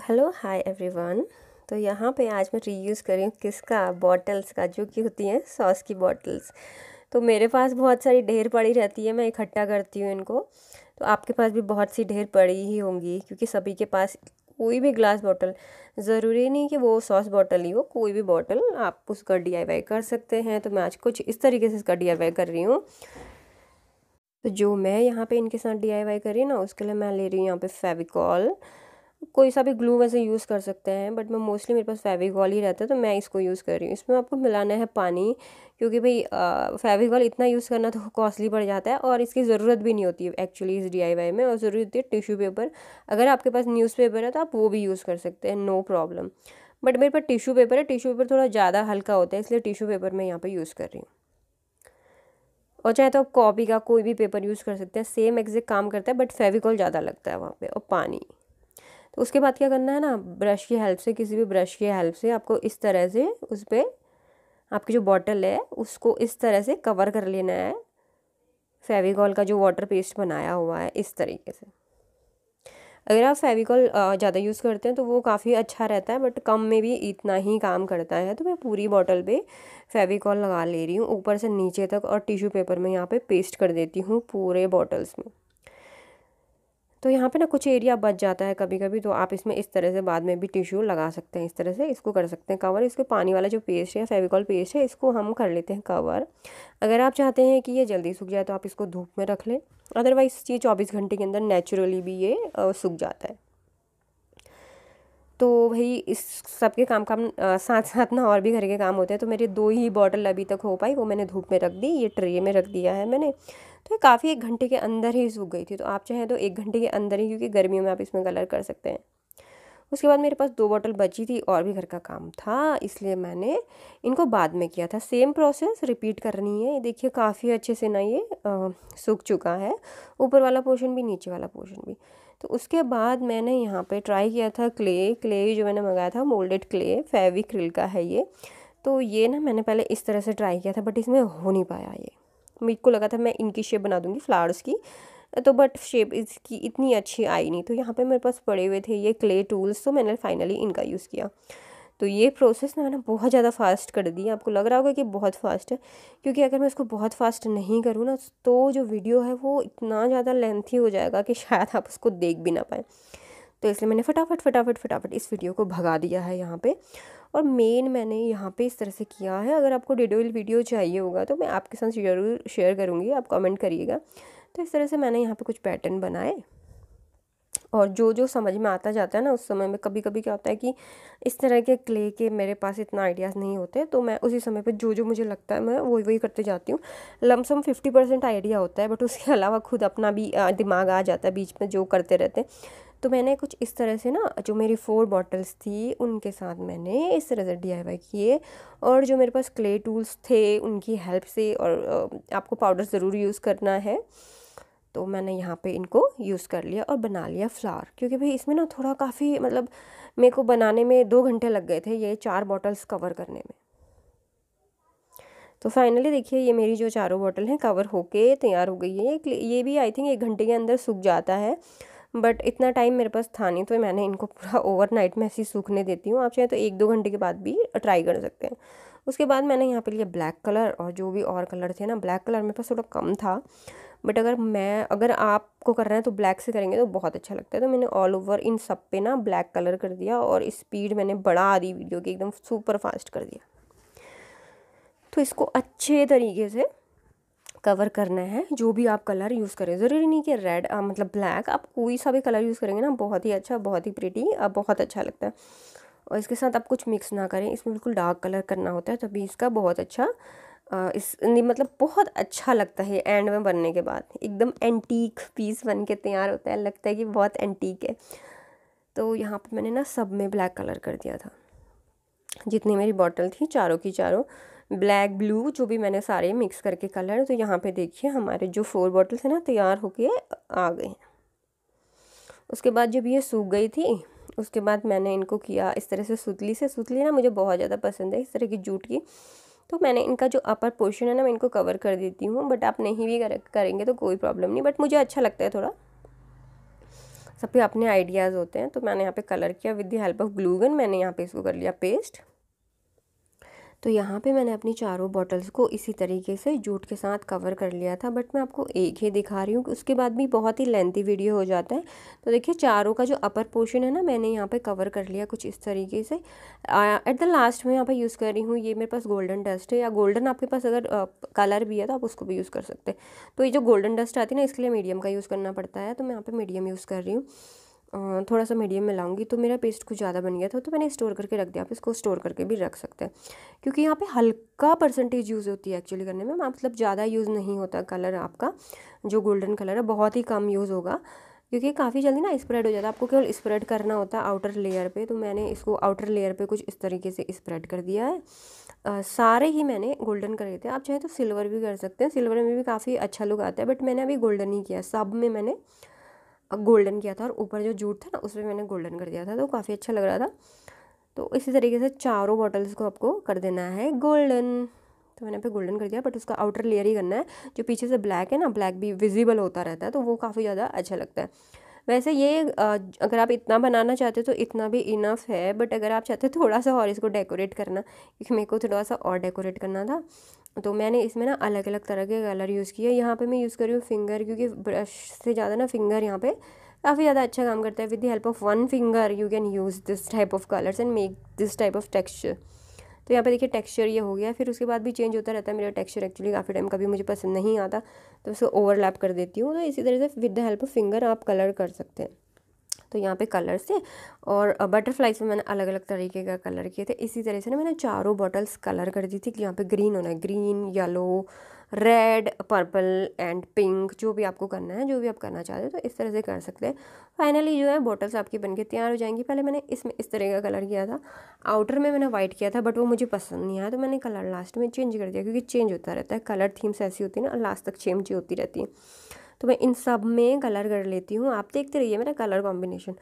hello hi everyone तो यहाँ पे आज मैं रीयूज़ करी हूँ किसका बॉटल्स का जो कि होती हैं सॉस की बॉटल्स तो मेरे पास बहुत सारी ढेर पड़ी रहती है मैं इकट्ठा करती हूँ इनको तो आपके पास भी बहुत सी ढेर पड़ी ही होंगी क्योंकि सभी के पास कोई भी ग्लास बॉटल ज़रूरी नहीं कि वो सॉस बॉटल ही हो कोई भी बॉटल आप उसका डी कर सकते हैं तो मैं आज कुछ इस तरीके से इसका डी कर रही हूँ तो जो मैं यहाँ पे इनके साथ डी आई वाई करी ना उसके लिए मैं ले रही हूँ यहाँ पे फेविकॉल कोई सा भी ग्लू वैसे यूज़ कर सकते हैं बट मैं मोस्टली मेरे पास फेविकॉल ही रहता है तो मैं इसको यूज़ कर रही हूँ इसमें आपको मिलाना है पानी क्योंकि भाई फेविकॉल इतना यूज़ करना तो कॉस्टली पड़ जाता है और इसकी ज़रूरत भी नहीं होती है एक्चुअली इस डी में और ज़रूरी होती है टिशू पेपर अगर आपके पास न्यूज़पेपर है तो आप वो भी यूज़ कर सकते हैं नो प्रॉब्लम बट मेरे पास टिशू पेपर है टिशू पेपर थोड़ा ज़्यादा हल्का होता है इसलिए टिशू पेपर मैं यहाँ पर यूज़ कर रही हूँ और चाहे तो आप कॉपी का कोई भी पेपर यूज़ कर सकते हैं सेम एग्जैक्ट काम करता है बट फेविकॉल ज़्यादा लगता है वहाँ पे और पानी तो उसके बाद क्या करना है ना ब्रश की हेल्प से किसी भी ब्रश की हेल्प से आपको इस तरह से उस पर आपकी जो बॉटल है उसको इस तरह से कवर कर लेना है फेविकॉल का जो वाटर पेस्ट बनाया हुआ है इस तरीके से अगर आप फेविकॉल ज़्यादा यूज़ करते हैं तो वो काफ़ी अच्छा रहता है बट कम में भी इतना ही काम करता है तो मैं पूरी बॉटल पे फेविकॉल लगा ले रही हूँ ऊपर से नीचे तक और टिश्यू पेपर में यहाँ पे पेस्ट कर देती हूँ पूरे बॉटल्स में तो यहाँ पे ना कुछ एरिया बच जाता है कभी कभी तो आप इसमें इस तरह से बाद में भी टिश्यू लगा सकते हैं इस तरह से इसको कर सकते हैं कवर इसके पानी वाला जो पेस्ट है फेविकॉल पेस्ट है इसको हम कर लेते हैं कवर अगर आप चाहते हैं कि ये जल्दी सूख जाए तो आप इसको धूप में रख लें अदरवाइज़ ये चौबीस घंटे के अंदर नेचुरली भी ये सूख जाता है तो भाई इस सब के काम काम साथ साथ ना और भी घर के काम होते हैं तो मेरी दो ही बॉटल अभी तक हो पाई वो मैंने धूप में रख दी ये ट्रे में रख दिया है मैंने तो ये काफ़ी एक घंटे के अंदर ही सूख गई थी तो आप चाहें तो एक घंटे के अंदर ही क्योंकि गर्मियों में आप इसमें कलर कर सकते हैं उसके बाद मेरे पास दो बॉटल बची थी और भी घर का काम था इसलिए मैंने इनको बाद में किया था सेम प्रोसेस रिपीट करनी है देखिए काफ़ी अच्छे से ना ये सूख चुका है ऊपर वाला पोर्शन भी नीचे वाला पोर्शन भी तो उसके बाद मैंने यहाँ पे ट्राई किया था क्ले क्ले जो मैंने मंगाया था मोल्डेड क्ले फेविक्रिल का है ये तो ये ना मैंने पहले इस तरह से ट्राई किया था बट इसमें हो नहीं पाया ये मेरे को लगा था मैं इनकी शेप बना दूँगी फ्लावर्स की तो बट शेप इसकी इतनी अच्छी आई नहीं तो यहाँ पे मेरे पास पड़े हुए थे ये क्ले टूल्स तो मैंने फाइनली इनका यूज़ किया तो ये प्रोसेस ना मैंने बहुत ज़्यादा फास्ट कर दी है आपको लग रहा होगा कि बहुत फास्ट है क्योंकि अगर मैं इसको बहुत फास्ट नहीं करूँ ना तो जो वीडियो है वो इतना ज़्यादा लेंथी हो जाएगा कि शायद आप उसको देख भी ना पाए तो इसलिए मैंने फटाफट फटाफट फटाफट इस वीडियो को भगा दिया है यहाँ पे और मेन मैंने यहाँ पे इस तरह से किया है अगर आपको डिटेल वीडियो चाहिए होगा तो मैं आपके साथ जरूर शेयर करूँगी आप कमेंट करिएगा तो इस तरह से मैंने यहाँ पे कुछ पैटर्न बनाए और जो जो समझ में आता जाता है ना उस समय में कभी कभी क्या होता है कि इस तरह के क्ले के मेरे पास इतना आइडियाज़ नहीं होते तो मैं उसी समय पर जो जो मुझे लगता है मैं वही वही करते जाती हूँ लमसम फिफ्टी परसेंट आइडिया होता है बट उसके अलावा खुद अपना भी दिमाग आ जाता है बीच में जो करते रहते हैं तो मैंने कुछ इस तरह से ना जो मेरी फ़ोर बॉटल्स थी उनके साथ मैंने इस तरह से डी किए और जो मेरे पास क्ले टूल्स थे उनकी हेल्प से और आपको पाउडर ज़रूर यूज़ करना है तो मैंने यहाँ पे इनको यूज़ कर लिया और बना लिया फ्लावर क्योंकि भाई इसमें ना थोड़ा काफ़ी मतलब मेरे को बनाने में दो घंटे लग गए थे ये चार बॉटल्स कवर करने में तो फाइनली देखिए ये मेरी जो चारों बॉटल हैं कवर होके तैयार हो गई है ये भी आई थिंक एक घंटे के अंदर सूख जाता है बट इतना टाइम मेरे पास था नहीं तो मैंने इनको पूरा ओवरनाइट में ऐसे सूखने देती हूँ आप चाहें तो एक दो घंटे के बाद भी ट्राई कर सकते हैं उसके बाद मैंने यहाँ पे लिया ब्लैक कलर और जो भी और कलर थे ना ब्लैक कलर मेरे पास थोड़ा कम था बट अगर मैं अगर आपको कर रहे है तो ब्लैक से करेंगे तो बहुत अच्छा लगता है तो मैंने ऑल ओवर इन सब पे ना ब्लैक कलर कर दिया और स्पीड मैंने बढ़ा दी वीडियो की एकदम सुपर फास्ट कर दिया तो इसको अच्छे तरीके से कवर करना है जो भी आप कलर यूज़ करें ज़रूरी नहीं कि रेड आ, मतलब ब्लैक आप कोई सा भी कलर यूज़ करेंगे ना बहुत ही अच्छा बहुत ही प्रिटी बहुत अच्छा लगता है और इसके साथ आप कुछ मिक्स ना करें इसमें बिल्कुल डार्क कलर करना होता है तभी इसका बहुत अच्छा इस मतलब बहुत अच्छा लगता है एंड में बनने के बाद एकदम एंटीक पीस बन के तैयार होता है लगता है कि बहुत एंटीक है तो यहाँ पे मैंने ना सब में ब्लैक कलर कर दिया था जितनी मेरी बॉटल थी चारों की चारों ब्लैक ब्लू जो भी मैंने सारे मिक्स करके कलर तो यहाँ पे देखिए हमारे जो फोर बॉटल्स हैं ना तैयार होके आ गए हैं उसके बाद जब ये सूख गई थी उसके बाद मैंने इनको किया इस तरह से सुतली से सुतली ना मुझे बहुत ज़्यादा पसंद है इस तरह की जूट की तो मैंने इनका जो अपर पोर्शन है ना मैं इनको कवर कर देती हूँ बट आप नहीं भी कर, करेंगे तो कोई प्रॉब्लम नहीं बट मुझे अच्छा लगता है थोड़ा सब पे अपने आइडियाज़ होते हैं तो मैंने यहाँ पे कलर किया with the help of glue gun मैंने यहाँ पे इसको कर लिया पेस्ट तो यहाँ पे मैंने अपनी चारों बॉटल्स को इसी तरीके से जूट के साथ कवर कर लिया था बट मैं आपको एक ही दिखा रही हूँ उसके बाद भी बहुत ही लेंथी वीडियो हो जाता है तो देखिए चारों का जो अपर पोर्शन है ना मैंने यहाँ पे कवर कर लिया कुछ इस तरीके से एट द लास्ट में यहाँ पर यूज़ कर रही हूँ ये मेरे पास गोल्डन डस्ट है या गोल्डन आपके पास अगर कलर भी है तो आप उसको भी यूज़ कर सकते हैं तो ये जो गोल्डन डस्ट आती है ना इसके लिए मीडियम का यूज़ करना पड़ता है तो मैं यहाँ पर मीडियम यूज़ कर रही हूँ थोड़ा सा मीडियम में लाऊंगी तो मेरा पेस्ट कुछ ज़्यादा बन गया था तो मैंने स्टोर करके रख दिया आप इसको स्टोर करके भी रख सकते हैं क्योंकि यहाँ पे हल्का परसेंटेज यूज़ होती है एक्चुअली करने में मतलब ज़्यादा यूज़ नहीं होता कलर आपका जो गोल्डन कलर है बहुत ही कम यूज़ होगा क्योंकि काफ़ी जल्दी ना स्प्रेड हो जाता है आपको केवल स्प्रेड करना होता है आउटर लेयर पे तो मैंने इसको आउटर लेयर पे कुछ इस तरीके से स्प्रेड कर दिया है आ, सारे ही मैंने गोल्डन करे थे आप चाहे तो सिल्वर भी कर सकते हैं सिल्वर में भी काफ़ी अच्छा लुक आता है बट मैंने अभी गोल्डन ही किया सब में मैंने गोल्डन किया था और ऊपर जो जूट था ना उसमें मैंने गोल्डन कर दिया था तो काफ़ी अच्छा लग रहा था तो इसी तरीके से चारों बॉटल्स को आपको कर देना है गोल्डन तो मैंने पे गोल्डन कर दिया बट उसका आउटर लेयर ही करना है जो पीछे से ब्लैक है ना ब्लैक भी विजिबल होता रहता है तो वो काफ़ी ज़्यादा अच्छा लगता है वैसे ये अगर आप इतना बनाना चाहते हो तो इतना भी इनफ है बट अगर आप चाहते हो थोड़ा सा और इसको डेकोरेट करना क्योंकि मेरे को थोड़ा सा और डेकोरेट करना था तो मैंने इसमें ना अलग अलग तरह के कलर यूज़ किए यहाँ पे मैं यूज़ कर रही हूँ फिंगर क्योंकि ब्रश से ज़्यादा ना फिंगर यहाँ पे काफ़ी ज़्यादा अच्छा काम करता है with the help of one finger you can use this type of colours and make this type of texture तो यहाँ पे देखिए टेक्सचर ये हो गया फिर उसके बाद भी चेंज होता रहता है मेरा टेक्सचर एक्चुअली काफ़ी टाइम कभी मुझे पसंद नहीं आता तो उसको ओवरलैप कर देती हूँ तो इसी तरह से with the help of finger आप कलर कर सकते हैं तो यहाँ पे कलर्स थे और बटरफ्लाइज में मैंने अलग अलग तरीके का कलर किए थे इसी तरह से ना मैंने चारों बॉटल्स कलर कर दी थी कि यहाँ पे ग्रीन होना है green yellow red purple and pink जो भी आपको करना है जो भी आप करना चाहते हो तो इस तरह से कर सकते हैं फाइनली जो है बॉटल्स आपकी बन के तैयार हो जाएंगी पहले मैंने इसमें इस तरह का कलर किया था आउटर में मैंने वाइट किया था बट वो मुझे पसंद नहीं आया तो मैंने कलर लास्ट में चेंज कर दिया क्योंकि चेंज होता रहता है कलर थीम्स ऐसी होती है ना लास्ट तक चेंज होती रहती है तो मैं इन सब में कलर कर लेती हूँ आप देखते रहिए मेरा कलर कॉम्बिनेशन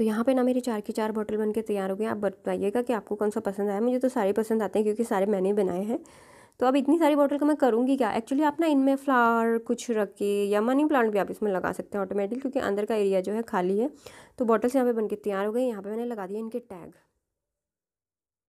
तो यहाँ पे ना मेरी चार की चार बॉटल बनके तैयार हो गई आप बताइएगा कि आपको कौन सा पसंद आया मुझे तो सारे पसंद आते हैं क्योंकि सारे मैंने बनाए हैं तो अब इतनी सारी बॉटल का मैं करूँगी क्या एक्चुअली आप ना इनमें फ्लावर कुछ रख के या मनी प्लांट भी आप इसमें लगा सकते हैं ऑटोमेटिक क्योंकि अंदर का एरिया जो है खाली है तो बॉटल्स यहाँ पर बन तैयार हो गई यहाँ पर मैंने लगा दिए इनके टैग